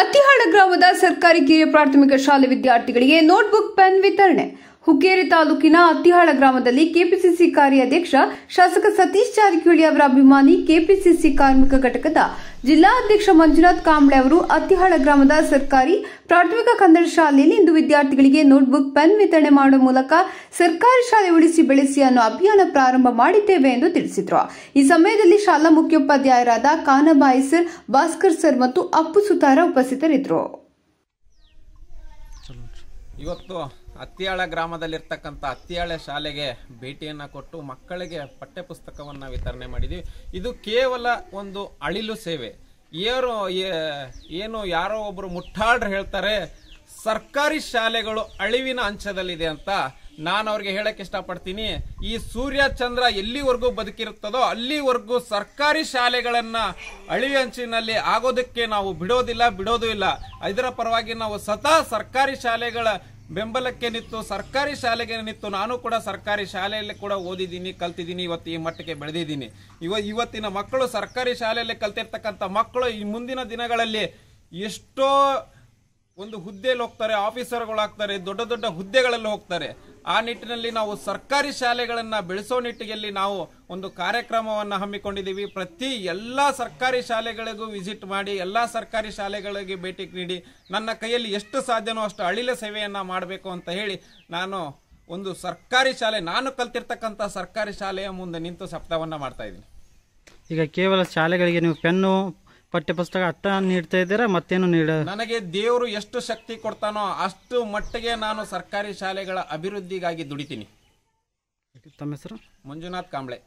ಅತಿಹಾಳ ಗ್ರಾಮದ ಸರ್ಕಾರಿ ಕಿರಿಯ ಪ್ರಾಥಮಿಕ ಶಾಲೆ ವಿದ್ಯಾರ್ಥಿಗಳಿಗೆ ನೋಟ್ಬುಕ್ ಪೆನ್ ವಿತರಣೆ ಹುಕ್ಕೇರಿ ತಾಲೂಕಿನ ಅತ್ತಿಹಾಳ ಗ್ರಾಮದಲ್ಲಿ ಕೆಪಿಸಿಸಿ ಕಾರ್ಯಾಧ್ಯಕ್ಷ ಶಾಸಕ ಸತೀಶ್ ಜಾರಕಿಹೊಳಿ ಅವರ ಅಭಿಮಾನಿ ಕೆಪಿಸಿಸಿ ಕಾರ್ಮಿಕ ಘಟಕದ ಜಿಲ್ಲಾಧ್ಯಕ್ಷ ಮಂಜುನಾಥ್ ಕಾಂಬ್ಳೆ ಅವರು ಅತ್ತಿಹಾಳ ಗ್ರಾಮದ ಸರ್ಕಾರಿ ಪ್ರಾಥಮಿಕ ಕನ್ನಡ ಶಾಲೆಯಲ್ಲಿ ಇಂದು ವಿದ್ಯಾರ್ಥಿಗಳಿಗೆ ನೋಟ್ಬುಕ್ ಪೆನ್ ವಿತರಣೆ ಮಾಡುವ ಮೂಲಕ ಸರ್ಕಾರಿ ಶಾಲೆ ಉಳಿಸಿ ಬೆಳೆಸಿ ಅನ್ನೋ ಅಭಿಯಾನ ಪ್ರಾರಂಭ ಮಾಡಿದ್ದೇವೆ ಎಂದು ತಿಳಿಸಿದರು ಈ ಸಮಯದಲ್ಲಿ ಶಾಲಾ ಮುಖ್ಯೋಪಾಧ್ಯಾಯರಾದ ಕಾನಬಾಯಿ ಸರ್ ಭಾಸ್ಕರ್ ಸರ್ ಮತ್ತು ಅಪ್ಪು ಸುತಾರ ಉಪಸ್ಥಿತರಿದ್ದರು ಇವತ್ತು ಅತ್ತಿಯಾಳ ಗ್ರಾಮದಲ್ಲಿರ್ತಕ್ಕಂಥ ಅತ್ತಿಯಾಳೆ ಶಾಲೆಗೆ ಭೇಟಿಯನ್ನು ಕೊಟ್ಟು ಮಕ್ಕಳಿಗೆ ಪಠ್ಯಪುಸ್ತಕವನ್ನು ವಿತರಣೆ ಮಾಡಿದ್ವಿ ಇದು ಕೇವಲ ಒಂದು ಅಳಿಲು ಸೇವೆ ಏನು ಏನು ಯಾರೋ ಒಬ್ಬರು ಮುಟ್ಟಾಡ್ರು ಹೇಳ್ತಾರೆ ಸರ್ಕಾರಿ ಶಾಲೆಗಳು ಅಳಿವಿನ ಅಂಶದಲ್ಲಿದೆ ಅಂತ ನಾನು ಅವ್ರಿಗೆ ಹೇಳಕ್ ಇಷ್ಟಪಡ್ತೀನಿ ಈ ಸೂರ್ಯ ಚಂದ್ರ ಎಲ್ಲಿವರೆಗೂ ಬದುಕಿರುತ್ತದೋ ಅಲ್ಲಿವರೆಗೂ ಸರ್ಕಾರಿ ಶಾಲೆಗಳನ್ನ ಹಂಚಿನಲ್ಲಿ ಆಗೋದಕ್ಕೆ ನಾವು ಬಿಡೋದಿಲ್ಲ ಬಿಡೋದು ಇಲ್ಲ ಇದರ ಪರವಾಗಿ ನಾವು ಸತಾ ಸರ್ಕಾರಿ ಶಾಲೆಗಳ ಬೆಂಬಲಕ್ಕೆ ನಿಂತು ಸರ್ಕಾರಿ ಶಾಲೆಗೆ ನಿಂತು ನಾನು ಕೂಡ ಸರ್ಕಾರಿ ಶಾಲೆಯಲ್ಲಿ ಕೂಡ ಓದಿದ್ದೀನಿ ಕಲ್ತಿದ್ದೀನಿ ಇವತ್ತು ಈ ಮಟ್ಟಕ್ಕೆ ಬೆಳೆದಿದ್ದೀನಿ ಇವ ಇವತ್ತಿನ ಮಕ್ಕಳು ಸರ್ಕಾರಿ ಶಾಲೆಯಲ್ಲಿ ಕಲ್ತಿರ್ತಕ್ಕಂಥ ಮಕ್ಕಳು ಈ ಮುಂದಿನ ದಿನಗಳಲ್ಲಿ ಎಷ್ಟೋ ಒಂದು ಹುದ್ದೆಯಲ್ಲಿ ಹೋಗ್ತಾರೆ ಆಗ್ತಾರೆ ದೊಡ್ಡ ದೊಡ್ಡ ಹುದ್ದೆಗಳಲ್ಲಿ ಹೋಗ್ತಾರೆ ಆ ನಿಟ್ಟಿನಲ್ಲಿ ನಾವು ಸರ್ಕಾರಿ ಶಾಲೆಗಳನ್ನು ಬೆಳೆಸೋ ನಿಟ್ಟಿನಲ್ಲಿ ನಾವು ಒಂದು ಕಾರ್ಯಕ್ರಮವನ್ನು ಹಮ್ಮಿಕೊಂಡಿದ್ದೀವಿ ಪ್ರತಿ ಎಲ್ಲ ಸರ್ಕಾರಿ ಶಾಲೆಗಳಿಗೂ ವಿಸಿಟ್ ಮಾಡಿ ಎಲ್ಲ ಸರ್ಕಾರಿ ಶಾಲೆಗಳಿಗೆ ಭೇಟಿ ನೀಡಿ ನನ್ನ ಕೈಯಲ್ಲಿ ಎಷ್ಟು ಸಾಧ್ಯನೋ ಅಷ್ಟು ಅಳಿಲ ಸೇವೆಯನ್ನು ಮಾಡಬೇಕು ಅಂತ ಹೇಳಿ ನಾನು ಒಂದು ಸರ್ಕಾರಿ ಶಾಲೆ ನಾನು ಕಲ್ತಿರ್ತಕ್ಕಂಥ ಸರ್ಕಾರಿ ಶಾಲೆಯ ಮುಂದೆ ನಿಂತು ಸಪ್ತಾಹವನ್ನು ಮಾಡ್ತಾ ಇದ್ದೀನಿ ಈಗ ಕೇವಲ ಶಾಲೆಗಳಿಗೆ ನೀವು ಪೆನ್ನು ಪಠ್ಯಪುಸ್ತಕ ಅಟ್ಟ ನೀಡ್ತಾ ಇದ್ದೀರಾ ಮತ್ತೇನು ನೀಡ ನನಗೆ ದೇವರು ಎಷ್ಟು ಶಕ್ತಿ ಕೊಡ್ತಾನೋ ಅಷ್ಟು ಮಟ್ಟಿಗೆ ನಾನು ಸರ್ಕಾರಿ ಶಾಲೆಗಳ ಅಭಿವೃದ್ಧಿಗಾಗಿ ದುಡಿತೀನಿ ತಮ್ಮ ಹೆಸರು ಮಂಜುನಾಥ್ ಕಾಂಬ್ಳೆ